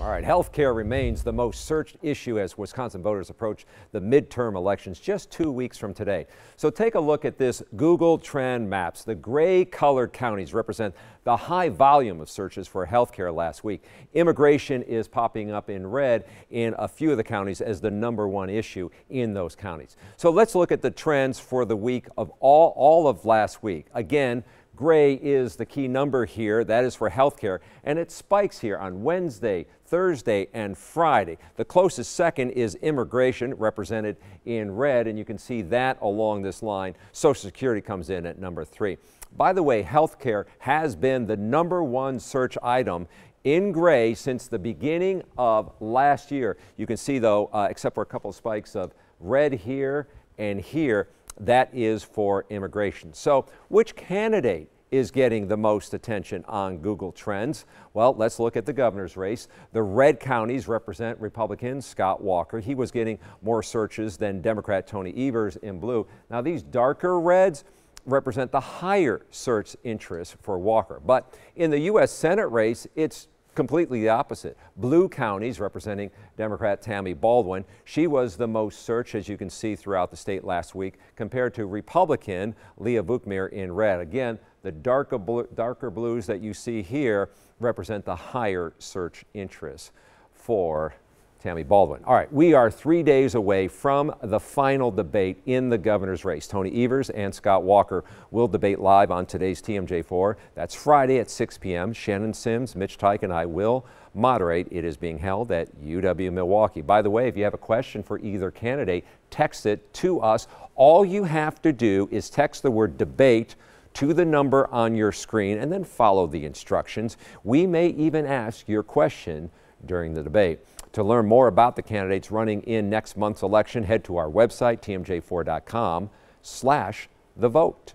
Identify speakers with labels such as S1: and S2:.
S1: All right, health care remains the most searched issue as Wisconsin voters approach the midterm elections just two weeks from today. So take a look at this Google Trend Maps. The gray colored counties represent the high volume of searches for health care last week. Immigration is popping up in red in a few of the counties as the number one issue in those counties. So let's look at the trends for the week of all, all of last week. Again, Gray is the key number here. That is for healthcare. And it spikes here on Wednesday, Thursday, and Friday. The closest second is immigration, represented in red, and you can see that along this line. Social Security comes in at number three. By the way, healthcare has been the number one search item in gray since the beginning of last year. You can see, though, uh, except for a couple of spikes of red here and here, that is for immigration. So, which candidate is getting the most attention on Google Trends? Well, let's look at the governor's race. The red counties represent Republicans. Scott Walker. He was getting more searches than Democrat Tony Evers in blue. Now, these darker reds represent the higher search interest for Walker. But in the U.S. Senate race, it's completely the opposite. Blue counties representing Democrat Tammy Baldwin. She was the most searched, as you can see throughout the state last week, compared to Republican Leah Buchmir in red. Again, the darker, darker blues that you see here represent the higher search interest for Tammy Baldwin. All right, we are three days away from the final debate in the governor's race. Tony Evers and Scott Walker will debate live on today's TMJ4. That's Friday at 6 p.m. Shannon Sims, Mitch Tyke, and I will moderate. It is being held at UW Milwaukee. By the way, if you have a question for either candidate, text it to us. All you have to do is text the word debate to the number on your screen and then follow the instructions. We may even ask your question during the debate. To learn more about the candidates running in next month's election, head to our website, tmj4.com slash the vote.